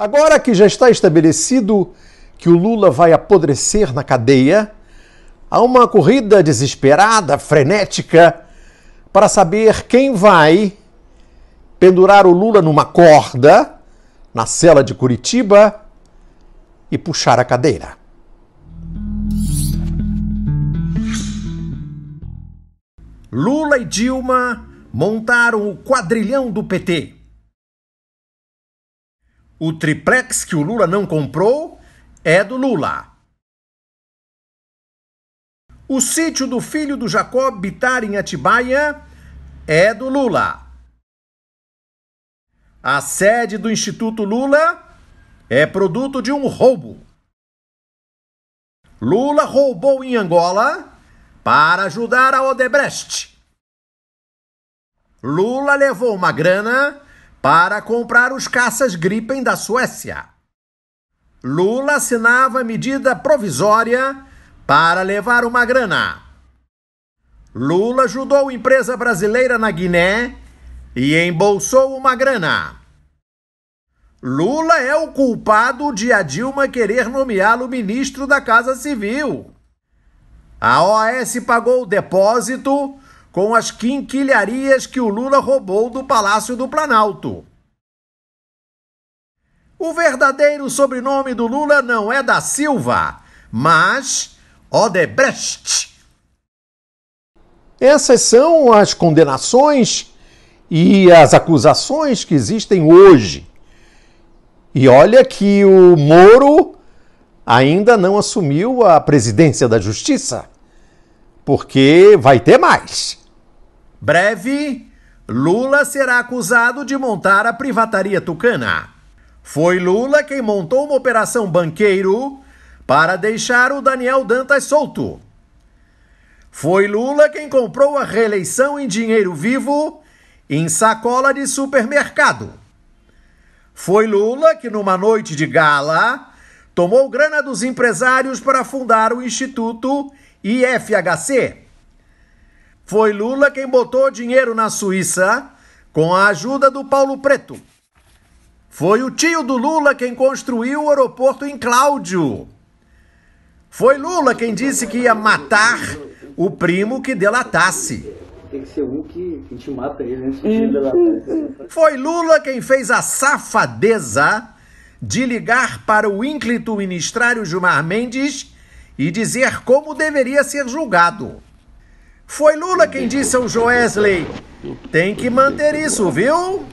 Agora que já está estabelecido que o Lula vai apodrecer na cadeia, há uma corrida desesperada, frenética, para saber quem vai pendurar o Lula numa corda na cela de Curitiba e puxar a cadeira. Lula e Dilma montaram o quadrilhão do PT o triplex que o Lula não comprou é do Lula. O sítio do filho do Jacob Bitar em Atibaia é do Lula. A sede do Instituto Lula é produto de um roubo. Lula roubou em Angola para ajudar a Odebrecht. Lula levou uma grana para comprar os caças Gripen da Suécia. Lula assinava medida provisória para levar uma grana. Lula ajudou empresa brasileira na Guiné e embolsou uma grana. Lula é o culpado de a Dilma querer nomeá-lo ministro da Casa Civil. A OAS pagou o depósito com as quinquilharias que o Lula roubou do Palácio do Planalto. O verdadeiro sobrenome do Lula não é da Silva, mas Odebrecht. Essas são as condenações e as acusações que existem hoje. E olha que o Moro ainda não assumiu a presidência da Justiça, porque vai ter mais. Breve, Lula será acusado de montar a privataria tucana. Foi Lula quem montou uma operação banqueiro para deixar o Daniel Dantas solto. Foi Lula quem comprou a reeleição em dinheiro vivo em sacola de supermercado. Foi Lula que, numa noite de gala, tomou grana dos empresários para fundar o Instituto IFHC. Foi Lula quem botou dinheiro na Suíça com a ajuda do Paulo Preto. Foi o tio do Lula quem construiu o aeroporto em Cláudio. Foi Lula quem disse que ia matar o primo que delatasse. Tem que ser um que, a gente mata ele né? antes de delatar. Foi Lula quem fez a safadeza de ligar para o ínclito ministrário Gilmar Mendes e dizer como deveria ser julgado. Foi Lula quem disse ao Joesley. Tem que manter isso, viu?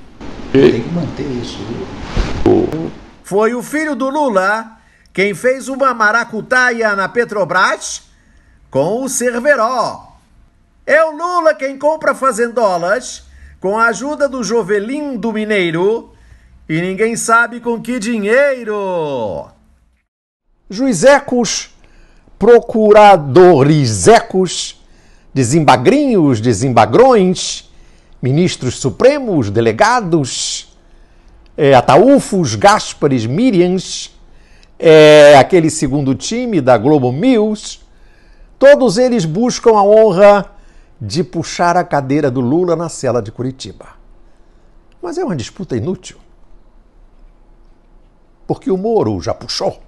Tem que manter isso, viu? Foi o filho do Lula quem fez uma maracutaia na Petrobras com o Cerveró. É o Lula quem compra fazendolas com a ajuda do Jovelim do Mineiro e ninguém sabe com que dinheiro. Juizecos, procuradores ecos desembagrinhos, desembagrões, ministros supremos, delegados, é, Ataúfos, Gaspares, Miriams, é, aquele segundo time da Globo News, todos eles buscam a honra de puxar a cadeira do Lula na cela de Curitiba. Mas é uma disputa inútil. Porque o Moro já puxou.